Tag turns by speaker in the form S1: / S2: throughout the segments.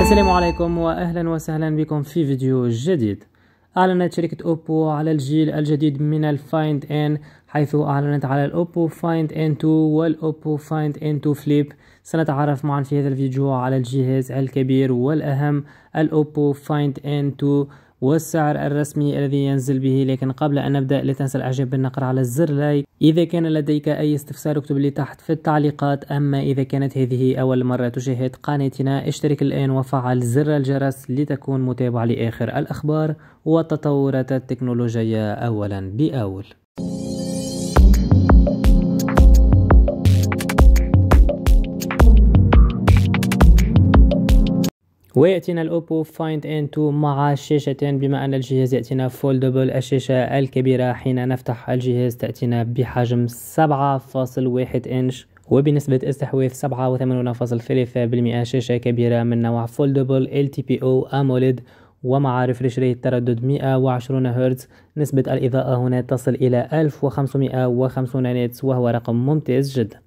S1: السلام عليكم واهلا وسهلا بكم في فيديو جديد اعلنت شركة اوبو على الجيل الجديد من الفايند ان حيث اعلنت على الاوبو فايند ان 2 والاوبو فايند ان 2 فليب سنتعرف معا في هذا الفيديو على الجهاز الكبير والاهم الاوبو فايند ان 2 والسعر الرسمي الذي ينزل به لكن قبل أن نبدأ لا تنسى الإعجاب بالنقر على الزر لايك إذا كان لديك أي استفسار اكتب لي تحت في التعليقات أما إذا كانت هذه أول مرة تشاهد قناتنا اشترك الآن وفعل زر الجرس لتكون متابع لآخر الأخبار وتطورات التكنولوجيا أولا بأول ويأتينا الأوبو فايند ان 2 مع شاشتين بما أن الجهاز يأتينا فولدبل الشاشة الكبيرة حين نفتح الجهاز تأتينا بحجم 7.1 إنش وبنسبة استحواذ 87.3% شاشة كبيرة من نوع فولدبل LTPO AMOLED ومع ريفرش ريت تردد 120 هرتز نسبة الإضاءة هنا تصل إلى 1550 نيتس وهو رقم ممتاز جدا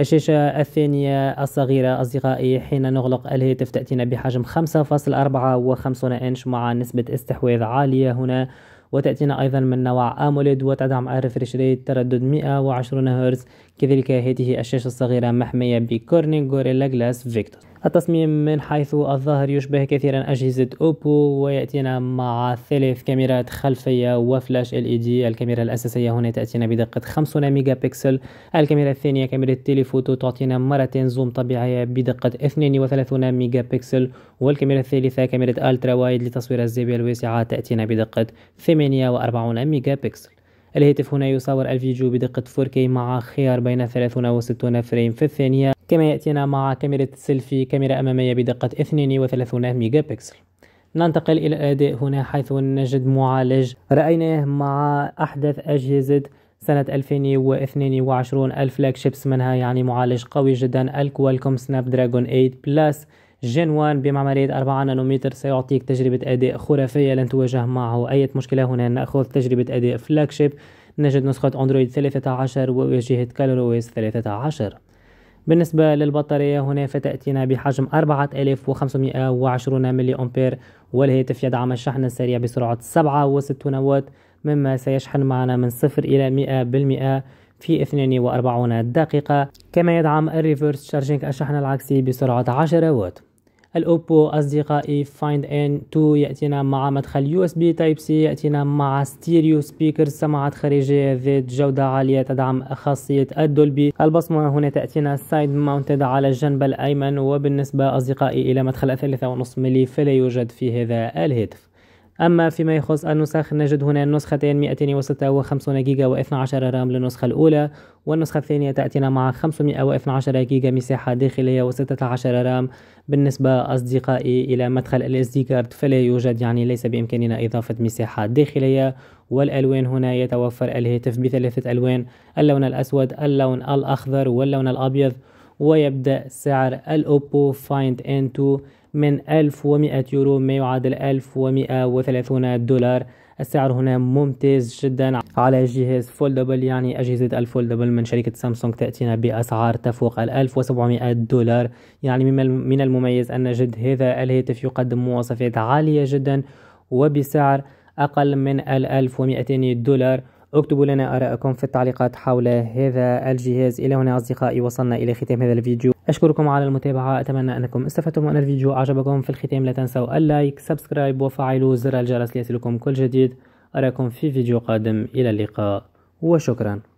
S1: الشاشة الثانية الصغيرة أصدقائي حين نغلق الهاتف تأتينا بحجم 5.54 إنش مع نسبة استحواذ عالية هنا وتأتينا أيضا من نوع أموليد وتدعم الريفرش ريت تردد 120 هرتز كذلك هذه الشاشة الصغيرة محمية بكورنينج غوريلا جلاس فيكتور التصميم من حيث الظاهر يشبه كثيرا أجهزة أوبو ويأتينا مع ثلاث كاميرات خلفية وفلاش ال اي دي الكاميرا الأساسية هنا تأتينا بدقة 50 ميجا بكسل الكاميرا الثانية كاميرا تيليفوتو تعطينا مرتين زوم طبيعية بدقة 32 ميجا بكسل والكاميرا الثالثة كاميرا ألترا وايد لتصوير الزاوية الواسعة تأتينا بدقة 48 ميجا بكسل الهاتف هنا يصور الفيديو بدقة 4K مع خيار بين 30 و 60 فريم في الثانية كما يأتينا مع كاميرا السيلفي كاميرا أمامية بدقة 32 ميجا بكسل ننتقل إلى الأداء هنا حيث نجد معالج رأيناه مع أحدث أجهزة سنة 2022 الفلاج شيبس منها يعني معالج قوي جدا الكوالكوم سناب دراجون 8 بلس جين 1 بمعمارية 4 نانومتر سيعطيك تجربة أداء خرافية لن تواجه معه أي مشكلة هنا نأخذ تجربة أداء فلاج شيب نجد نسخة أندرويد 13 وواجهة كالور 13 بالنسبة للبطارية هنا فتأتينا بحجم 4520 ملي أمبير والهاتف يدعم الشحن السريع بسرعة 67 واط مما سيشحن معنا من 0 إلى 100% في 42 دقيقة كما يدعم الريفيرس شارجينج الشحن العكسي بسرعة 10 واط الاوبو اصدقائي فايند ان 2 ياتينا مع مدخل يو اس بي تايب سي ياتينا مع ستيريو سبيكر سماعات خارجيه ذات جوده عاليه تدعم خاصيه الدولبي البصمه هنا تاتينا سايد ماونتد على الجنب الايمن وبالنسبه اصدقائي الى مدخل 3.5 ملي فلا يوجد في هذا الهاتف أما فيما يخص النسخ نجد هنا نسختين 256 جيجا و12 رام للنسخة الأولى والنسخة الثانية تأتينا مع 512 جيجا مساحة داخلية و16 رام بالنسبة أصدقائي إلى مدخل ال SD card فلا يوجد يعني ليس بإمكاننا إضافة مساحة داخلية والألوان هنا يتوفر الهاتف بثلاثة ألوان اللون الأسود اللون الأخضر واللون الأبيض ويبدأ سعر الأوبو فايند ان 2 من 1100 يورو ما يعادل 1130 دولار السعر هنا ممتاز جدا على جهاز فولدبل يعني أجهزة الفولدبل من شركة سامسونج تأتينا بأسعار تفوق ال 1700 دولار يعني من المميز أن جد هذا الهاتف يقدم مواصفات عالية جدا وبسعر أقل من ال 1200 دولار اكتبوا لنا ارائكم في التعليقات حول هذا الجهاز إلى هنا أصدقائي وصلنا إلى ختام هذا الفيديو أشكركم على المتابعة أتمنى أنكم استفدتم من الفيديو أعجبكم في الختام لا تنسوا اللايك سبسكرايب وفعلوا زر الجرس ليصلكم كل جديد أراكم في فيديو قادم إلى اللقاء وشكرا